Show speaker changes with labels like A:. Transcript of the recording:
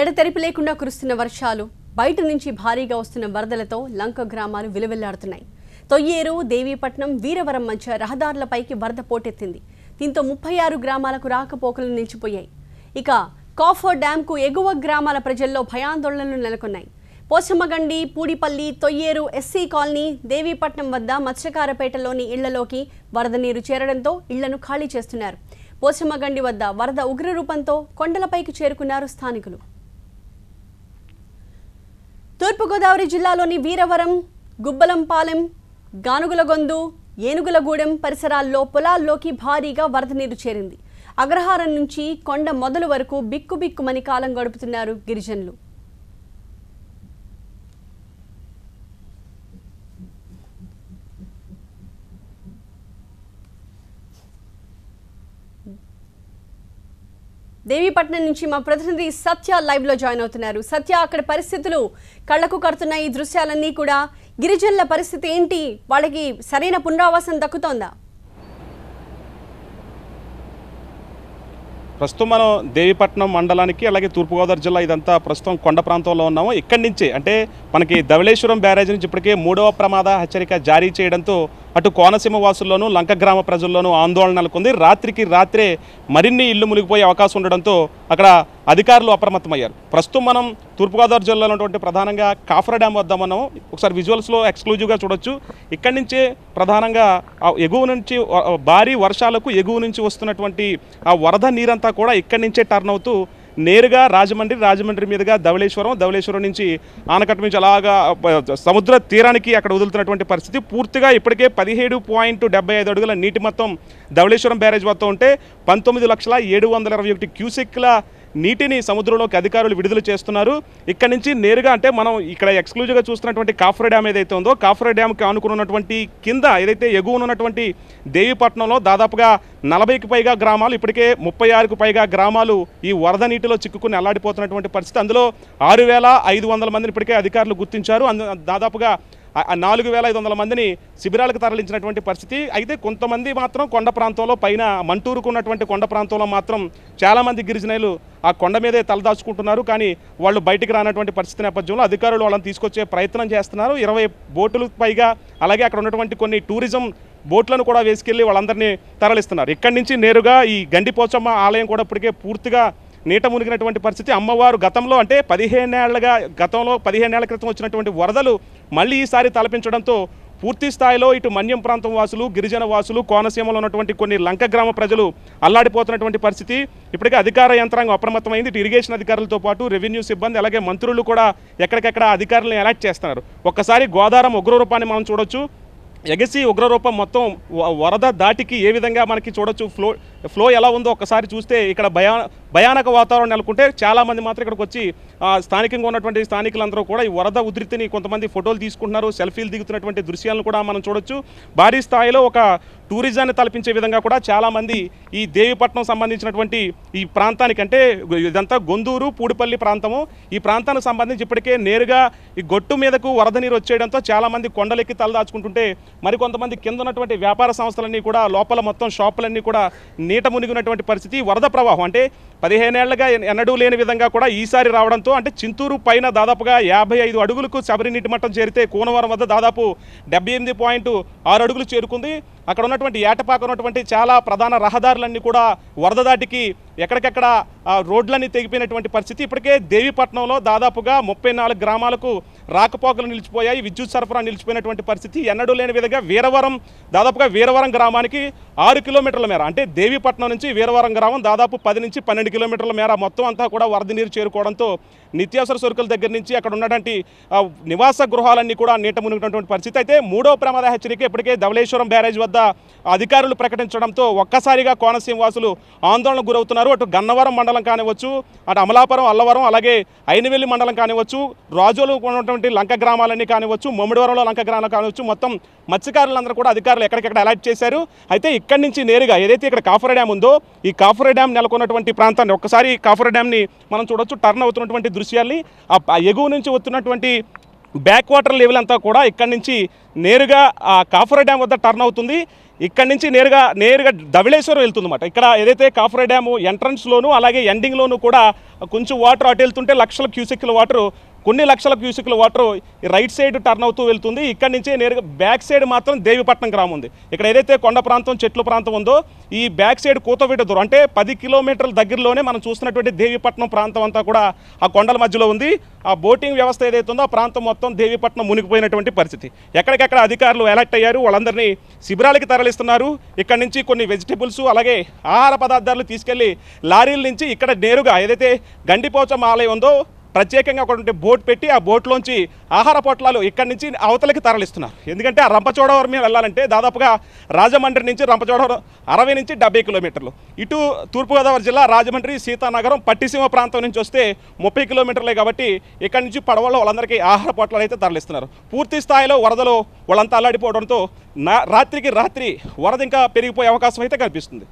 A: ఎడతెరిపి లేకుండా కురుస్తున్న వర్షాలు బయట నుంచి భారీగా వస్తున్న వరదలతో లంక గ్రామాలు విలువెల్లాడుతున్నాయి తొయ్యేరు దేవీపట్నం వీరవరం మధ్య రహదారులపైకి వరద పోటెత్తింది దీంతో ముప్పై ఆరు గ్రామాలకు రాకపోకలు నిలిచిపోయాయి ఇక కాఫో డ్యాంకు ఎగువ గ్రామాల ప్రజల్లో భయాందోళనలు నెలకొన్నాయి పోచమ్మగండి పూడిపల్లి తొయ్యేరు ఎస్సీ కాలనీ దేవీపట్నం వద్ద మత్స్యకారపేటలోని ఇళ్లలోకి వరద నీరు చేరడంతో ఇళ్లను ఖాళీ చేస్తున్నారు పోచమ్మగండి వద్ద వరద ఉగ్రరూపంతో కొండలపైకి చేరుకున్నారు స్థానికులు తూర్పుగోదావరి జిల్లాలోని వీరవరం గుబ్బలంపాలెం గానుగులగొందు ఏనుగులగూడెం పరిసరాల్లో పొలాల్లోకి భారీగా వరద నీరు చేరింది అగ్రహారం నుంచి కొండ మొదలు వరకు బిక్కుబిక్కుమని కాలం గడుపుతున్నారు గిరిజనులు దేవీపట్నం నుంచి మా ప్రతినిధి సత్య లైవ్ లో జాయిన్ అవుతున్నారు సత్య అక్కడ పరిస్థితులు కళ్లకు కడుతున్న ఈ దృశ్యాలన్నీ కూడా గిరిజనుల పరిస్థితి ఏంటి వాళ్ళకి సరైన పునరావాసం దక్కుతోందా
B: ప్రస్తుతం మనం దేవీపట్నం మండలానికి అలాగే తూర్పుగోదావరి జిల్లా ఇదంతా ప్రస్తుతం కొండ ప్రాంతంలో ఉన్నాము ఇక్కడి నుంచే అంటే మనకి ధవళేశ్వరం బ్యారేజ్ నుంచి ఇప్పటికే మూడవ ప్రమాద హెచ్చరిక జారీ చేయడంతో అటు కోనసీమ వాసుల్లోనూ లంక గ్రామ ప్రజల్లోనూ ఆందోళన నెలకొంది రాత్రికి రాత్రే మరిన్ని ఇల్లు మునిగిపోయే అవకాశం ఉండడంతో అక్కడ అధికారులు అప్రమత్తమయ్యారు ప్రస్తుతం మనం తూర్పుగోదావరి జిల్లాలో ఉన్నటువంటి ప్రధానంగా కాఫ్రా డ్యామ్ వద్ద మనం ఒకసారి విజువల్స్లో ఎక్స్క్లూజివ్గా చూడొచ్చు ఇక్కడి నుంచే ప్రధానంగా ఎగువ నుంచి భారీ వర్షాలకు ఎగువ నుంచి వస్తున్నటువంటి ఆ వరద నీరంతా కూడా ఇక్కడి నుంచే టర్న్ అవుతూ నేరుగా రాజమండ్రి రాజమండ్రి మీదుగా ధవళేశ్వరం ధవళేశ్వరం నుంచి ఆనకట్ట నుంచి అలాగా సముద్ర తీరానికి అక్కడ వదులుతున్నటువంటి పరిస్థితి పూర్తిగా ఇప్పటికే పదిహేడు పాయింట్ డెబ్బై ఐదు అడుగుల నీటి మొత్తం ధవళేశ్వరం బ్యారేజ్ మొత్తం ఉంటే పంతొమ్మిది లక్షల ఏడు వందల ఇరవై ఒకటి క్యూసెక్ల నీటిని సముద్రంలోకి అధికారులు విడుదల చేస్తున్నారు ఇక్కడ నుంచి నేరుగా అంటే మనం ఇక్కడ ఎక్స్క్లూజివ్గా చూస్తున్నటువంటి కాఫ్రా డ్యామ్ ఏదైతే ఉందో కాఫ్రా డ్యామ్కి ఆనుకున్నటువంటి కింద ఏదైతే ఎగువనున్నటువంటి ఉన్నటువంటి దేవీపట్నంలో దాదాపుగా నలభైకి పైగా గ్రామాలు ఇప్పటికే ముప్పై ఆరుకు పైగా గ్రామాలు ఈ వరద నీటిలో చిక్కుకుని అల్లాడిపోతున్నటువంటి పరిస్థితి అందులో ఆరు వేల ఐదు వందల మందిని ఇప్పటికే అధికారులు గుర్తించారు దాదాపుగా నాలుగు వేల ఐదు వందల మందిని శిబిరాలకు తరలించినటువంటి పరిస్థితి అయితే కొంతమంది మాత్రం కొండ ప్రాంతంలో పైన మంటూరుకున్నటువంటి కొండ ప్రాంతంలో మాత్రం చాలామంది గిరిజనులు ఆ కొండ మీదే తలదాచుకుంటున్నారు కానీ వాళ్ళు బయటికి రానటువంటి పరిస్థితి నేపథ్యంలో అధికారులు వాళ్ళని తీసుకొచ్చే ప్రయత్నం చేస్తున్నారు ఇరవై బోటులు పైగా అలాగే అక్కడ ఉన్నటువంటి కొన్ని టూరిజం బోట్లను కూడా వేసుకెళ్ళి వాళ్ళందరినీ తరలిస్తున్నారు ఇక్కడి నుంచి నేరుగా ఈ గండిపోచమ్మ ఆలయం కూడా ఇప్పటికే పూర్తిగా నీట మునిగినటువంటి పరిస్థితి అమ్మవారు గతంలో అంటే పదిహేనేళ్లుగా గతంలో పదిహేనేళ్ల క్రితం వచ్చినటువంటి వరదలు మళ్ళీ ఈసారి తలపించడంతో పూర్తి స్థాయిలో ఇటు మన్యం ప్రాంతం వాసులు గిరిజన వాసులు కోనసీమలో ఉన్నటువంటి కొన్ని లంక గ్రామ ప్రజలు అల్లాడిపోతున్నటువంటి పరిస్థితి ఇప్పటికే అధికార యంత్రాంగం అప్రమత్తమైంది ఇటు ఇరిగేషన్ అధికారులతో పాటు రెవెన్యూ సిబ్బంది అలాగే మంత్రులు కూడా ఎక్కడికెక్కడ అధికారులను ఎలాక్ట్ చేస్తున్నారు ఒక్కసారి గోదారం ఉగ్రరూపాన్ని మనం చూడొచ్చు ఎగసి ఉగ్రరూపం మొత్తం వరద దాటికి ఏ విధంగా మనకి చూడొచ్చు ఫ్లో ఫ్లో ఎలా ఉందో ఒకసారి చూస్తే ఇక్కడ భయా భయానక వాతావరణం నెలకొంటే చాలామంది మాత్రం ఇక్కడికి వచ్చి స్థానికంగా ఉన్నటువంటి స్థానికులందరూ కూడా ఈ వరద ఉధృతిని కొంతమంది ఫోటోలు తీసుకుంటున్నారు సెల్ఫీలు దిగుతున్నటువంటి దృశ్యాలను కూడా మనం చూడొచ్చు భారీ స్థాయిలో ఒక టూరిజాన్ని తలపించే విధంగా కూడా చాలామంది ఈ దేవిపట్నం సంబంధించినటువంటి ఈ ప్రాంతానికి అంటే ఇదంతా గొందూరు పూడిపల్లి ప్రాంతము ఈ ప్రాంతానికి సంబంధించి ఇప్పటికే నేరుగా ఈ గొట్టు మీదకు వరద నీరు వచ్చేయడంతో చాలామంది కొండలెక్కి తలదాచుకుంటుంటే మరికొంతమంది కింద ఉన్నటువంటి వ్యాపార సంస్థలన్నీ కూడా లోపల మొత్తం షాపులన్నీ కూడా నీట మునిగినటువంటి పరిస్థితి వరద ప్రవాహం అంటే పదిహేనేళ్లుగా ఎన్నడూ లేని విధంగా కూడా ఈసారి రావడంతో అంటే చింతూరు పైన దాదాపుగా యాభై ఐదు అడుగులకు శబరి నీటి మట్టం చేరితే కూనవరం వద్ద దాదాపు డెబ్బై ఎనిమిది పాయింట్ ఆరు అడుగులు చేరుకుంది అక్కడ ఉన్నటువంటి ఏటపాక ఉన్నటువంటి చాలా ప్రధాన రహదారులన్నీ కూడా వరద దాటికి ఎక్కడికెక్కడ రోడ్లన్నీ తెగిపోయినటువంటి పరిస్థితి ఇప్పటికే దేవీపట్నంలో దాదాపుగా ముప్పై గ్రామాలకు రాకపోకలు నిలిచిపోయాయి విద్యుత్ సరఫరా నిలిచిపోయినటువంటి పరిస్థితి ఎన్నడూ లేని విధంగా వీరవరం దాదాపుగా వీరవరం గ్రామానికి ఆరు కిలోమీటర్ల మేర అంటే దేవీపట్నం నుంచి వీరవరం గ్రామం దాదాపు పది నుంచి పన్నెండు కిలోమీటర్ల మేర మొత్తం అంతా కూడా వరద నీరు చేరుకోవడంతో నిత్యావసర సరుకుల దగ్గర నుంచి అక్కడ ఉన్నటువంటి నివాస గృహాలన్నీ కూడా నీట మునిగినటువంటి పరిస్థితి అయితే మూడో ప్రమాద హెచ్చరిక ఇప్పటికే ధవళేశ్వరం బ్యారేజ్ వద్ద వద్ద అధికారులు ప్రకటించడంతో ఒక్కసారిగా కోనసీమ వాసులు ఆందోళనకు గురవుతున్నారు అటు గన్నవరం మండలం కానివచ్చు అటు అమలాపురం అల్లవరం అలాగే అయినవెల్లి మండలం కానివచ్చు రాజోలు ఉన్నటువంటి లంక గ్రామాలన్నీ కానివచ్చు మమ్మిడివరంలో లంక గ్రామాలు కానివచ్చు మొత్తం మత్స్యకారులందరూ కూడా అధికారులు ఎక్కడికెక్కడ అలర్ట్ చేశారు అయితే ఇక్కడి నుంచి నేరుగా ఏదైతే ఇక్కడ కాఫర డ్యామ్ ఉందో ఈ కాఫర డ్యామ్ నెలకొన్నటువంటి ప్రాంతాన్ని ఒక్కసారి కాఫర డ్యామ్ని మనం చూడొచ్చు టర్న్ అవుతున్నటువంటి దృశ్యాన్ని ఆ ఎగువ నుంచి వస్తున్నటువంటి బ్యాక్ వాటర్ లెవెల్ అంతా కూడా ఇక్కడి నుంచి నేరుగా ఆ కాఫర డ్యామ్ వద్ద టర్న్ అవుతుంది ఇక్కడ నుంచి నేరుగా నేరుగా ధవళేశ్వరం అన్నమాట ఇక్కడ ఏదైతే కాఫర డ్యాము ఎంట్రన్స్లోను అలాగే ఎండింగ్లోను కూడా కొంచెం వాటర్ అటు వెళ్తుంటే లక్షల క్యూసెక్ల వాటర్ కొన్ని లక్షల క్యూసిక్ల వాటర్ రైట్ సైడ్ టర్న్ అవుతూ వెళ్తుంది ఇక్కడ నుంచి నేరుగా బ్యాక్ సైడ్ మాత్రం దేవిపట్నం గ్రామం ఉంది ఇక్కడ ఏదైతే కొండ ప్రాంతం చెట్ల ప్రాంతం ఉందో ఈ బ్యాక్ సైడ్ కూతవీట దూరం అంటే పది కిలోమీటర్ల దగ్గరలోనే మనం చూస్తున్నటువంటి దేవిపట్నం ప్రాంతం అంతా కూడా ఆ కొండల మధ్యలో ఉంది ఆ బోటింగ్ వ్యవస్థ ఏదైతే ఉందో ఆ ప్రాంతం మొత్తం దేవిపట్నం మునిగిపోయినటువంటి పరిస్థితి ఎక్కడికెక్కడ అధికారులు అలర్ట్ అయ్యారు వాళ్ళందరినీ శిబిరాలకి తరలిస్తున్నారు ఇక్కడ నుంచి కొన్ని వెజిటబుల్స్ అలాగే ఆహార పదార్థాలు తీసుకెళ్లి లారీల నుంచి ఇక్కడ నేరుగా ఏదైతే గండిపోచం ఆలయం ఉందో ప్రత్యేకంగా ఒకటి బోట్ పెట్టి ఆ బోట్లోంచి ఆహార పొట్లాలు ఇక్కడి నుంచి అవతలకి తరలిస్తున్నారు ఎందుకంటే ఆ రంపచోడవరం మీద వెళ్ళాలంటే దాదాపుగా రాజమండ్రి నుంచి రంపచోడవరం అరవై నుంచి డెబ్బై కిలోమీటర్లు ఇటు తూర్పుగోదావరి జిల్లా రాజమండ్రి సీతానగరం పట్టిసీమ ప్రాంతం నుంచి వస్తే ముప్పై కిలోమీటర్లే కాబట్టి ఇక్కడి నుంచి పడవలో వాళ్ళందరికీ ఆహార పొట్లాలు అయితే తరలిస్తున్నారు పూర్తి స్థాయిలో వరదలు వాళ్ళంతా అల్లాడిపోవడంతో రాత్రికి రాత్రి వరద ఇంకా పెరిగిపోయే అవకాశం అయితే కనిపిస్తుంది